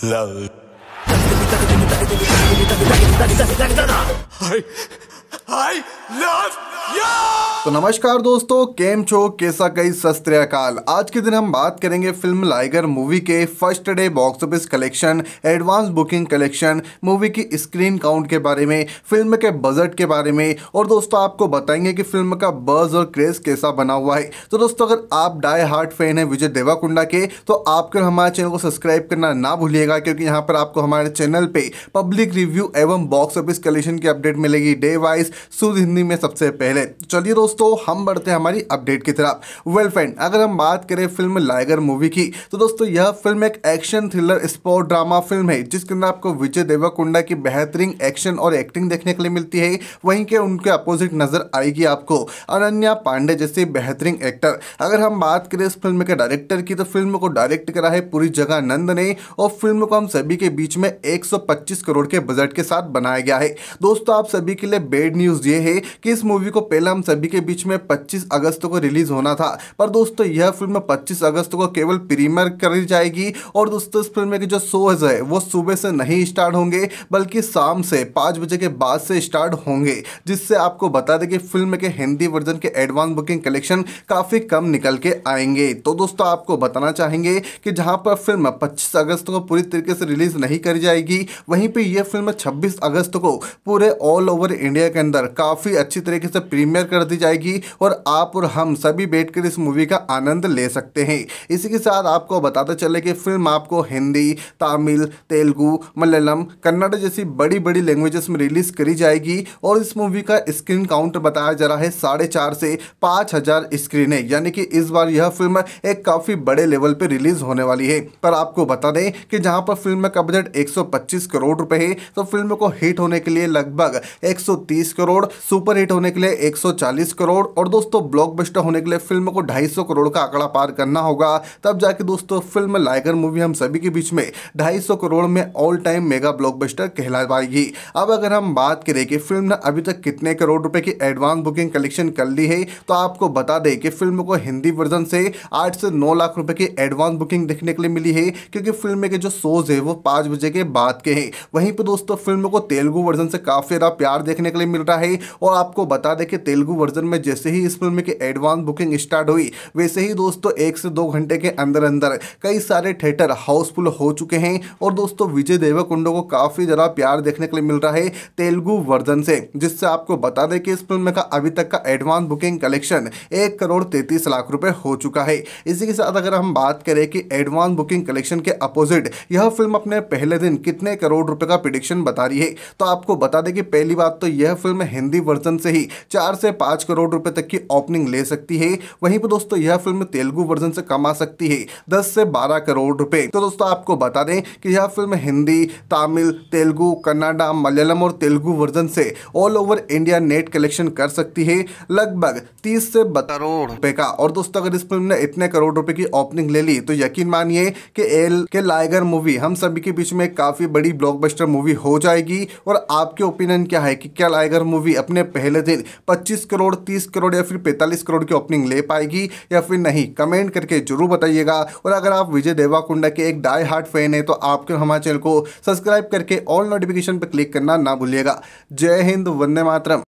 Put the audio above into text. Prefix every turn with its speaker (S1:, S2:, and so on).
S1: Love. はい。love you! तो नमस्कार दोस्तों केम छो कैसा कई सस्त्रकाल आज के दिन हम बात करेंगे फिल्म लाइगर मूवी के first day box office collection advance booking collection movie की स्क्रीन काउंट के बारे में फिल्म के बजट के बारे में और दोस्तों आपको बताएंगे कि फिल्म का बज और क्रेज कैसा बना हुआ है तो दोस्तों अगर आप डाई हार्ट फैन है विजय देवाकुंडा के तो आपको हमारे चैनल को सब्सक्राइब करना ना भूलिएगा क्योंकि यहाँ पर आपको हमारे चैनल पर पब्लिक रिव्यू एवं बॉक्स ऑफिस कलेक्शन की अपडेट मिलेगी डे वाइज शुद्ध हिंदी में सबसे पहले चलिए दोस्तों हम बढ़ते हैं हमारी अपडेट की तरफ वेल फ्रेंड अगर हम बात करें फिल्म लाइगर मूवी की तो दोस्तों यह फिल्म एक action thriller sport drama film है जिसके अंदर आपको विजय देवकुंडा की बेहतरीन एक्शन और एक्टिंग देखने के लिए मिलती है वहीं के उनके अपोजिट नजर आएगी आपको अनन्या पांडे जैसे बेहतरीन एक्टर अगर हम बात करें इस फिल्म के डायरेक्टर की तो फिल्म को डायरेक्ट करा है पूरी जगह नंद ने और फिल्म को हम सभी के बीच में 125 करोड़ के बजट के साथ बनाया गया है दोस्तों आप सभी के लिए बेड न्यूज न्यूज़ ये है कि इस मूवी को पहले हम सभी के बीच में 25 अगस्त को रिलीज होना था पर दोस्तों यह फिल्म 25 अगस्त को केवल प्रीमियर करी जाएगी और दोस्तों इस फिल्म के जो शोज है वो सुबह से नहीं स्टार्ट होंगे बल्कि शाम से पाँच बजे के बाद से स्टार्ट होंगे जिससे आपको बता दें कि फिल्म के हिंदी वर्जन के एडवांस बुकिंग कलेक्शन काफ़ी कम निकल के आएंगे तो दोस्तों आपको बताना चाहेंगे कि जहाँ पर फिल्म पच्चीस अगस्त को पूरी तरीके से रिलीज नहीं करी जाएगी वहीं पर यह फिल्म छब्बीस अगस्त को पूरे ऑल ओवर इंडिया के अंदर काफ़ी अच्छी तरीके से प्रीमियर कर दी जाएगी और आप और हम सभी बैठकर इस मूवी का आनंद ले सकते हैं इसी के साथ आपको बताते चले कि फिल्म आपको हिंदी तमिल तेलुगु मलयालम कन्नड़ जैसी बड़ी बड़ी लैंग्वेजेस में रिलीज़ करी जाएगी और इस मूवी का स्क्रीन काउंट बताया जा रहा है साढ़े चार से पाँच हज़ार स्क्रीन है यानी कि इस बार यह फिल्म एक काफ़ी बड़े लेवल पर रिलीज़ होने वाली है पर आपको बता दें कि जहाँ पर फिल्म का बजट एक करोड़ रुपए है तो फिल्म को हिट होने के लिए लगभग एक करोड़ सुपरहिट होने के लिए 140 करोड़ और दोस्तों ब्लॉकबस्टर होने के लिए फिल्म को 250 करोड़ का आंकड़ा पार करना होगा तब जाके दोस्तों फिल्म लाइगर मूवी हम सभी के बीच में 250 करोड़ में ऑल टाइम मेगा ब्लॉकबस्टर कहला पाएगी अब अगर हम बात करें कि फिल्म ने अभी तक कितने करोड़ रुपए की एडवांस बुकिंग कलेक्शन कर ली है तो आपको बता दें कि फिल्म को हिंदी वर्जन से आठ से नौ लाख रुपए की एडवांस बुकिंग देखने के लिए मिली है क्योंकि फिल्म के जो शोज है वो पांच बजे के बाद के हैं वहीं पर दोस्तों फिल्म को तेलुगु वर्जन से काफ़ी ज़्यादा प्यार देखने के लिए मिल रहा चुका है और आपको बता दें कि तेलुगु वर्जन में जैसे ही इस फिल्म की एडवांस बुकिंग स्टार्ट हुई वैसे ही दोस्तों एक से दो घंटे के अंदर अंदर कई सारे थिएटर हाउसफुल हो चुके हैं और दोस्तों विजय देवकुंडो को काफ़ी ज्यादा प्यार देखने के लिए मिल रहा है तेलुगु वर्जन से जिससे आपको बता दें कि इस फिल्म का अभी तक का एडवांस बुकिंग कलेक्शन एक करोड़ तैतीस लाख रुपए हो चुका है इसी के साथ अगर हम बात करें कि एडवांस बुकिंग कलेक्शन के अपोजिट यह फिल्म अपने पहले दिन कितने करोड़ रुपए का प्रिडिक्शन बता रही है तो आपको बता दें कि पहली बात तो यह फिल्म में हिंदी वर्जन से ही चार से पांच करोड़ रुपए तक की ओपनिंग ले सकती है वहीं पर दोस्तों यह फिल्म तेलुगु वर्जन से कमा सकती है दस से बारह करोड़ रुपए तो दोस्तों आपको बता दें कि यह फिल्म हिंदी तमिल तेलुगु कन्नाडा मलयालम और तेलुगु वर्जन से all over India net collection कर सकती है लगभग तीस से करोड़ रुपए का और दोस्तों अगर इस फिल्म ने इतने करोड़ रुपए की ओपनिंग ले ली तो यकीन मानिए कि एल के लाइगर मूवी हम सभी के बीच में काफ़ी बड़ी ब्लॉकबस्टर मूवी हो जाएगी और आपके ओपिनियन क्या है कि क्या लाइगर मूवी अपने पहले दिन पच्चीस करोड़ तीस करोड़ या फिर 45 करोड़ की ओपनिंग ले पाएगी या फिर नहीं कमेंट करके जरूर बताइएगा और अगर आप विजय देवाकुंडा के एक डाई हार्ट फैन है तो आपके हमारे चैनल को सब्सक्राइब करके ऑल नोटिफिकेशन पर क्लिक करना ना भूलिएगा जय हिंद वंदे मातरम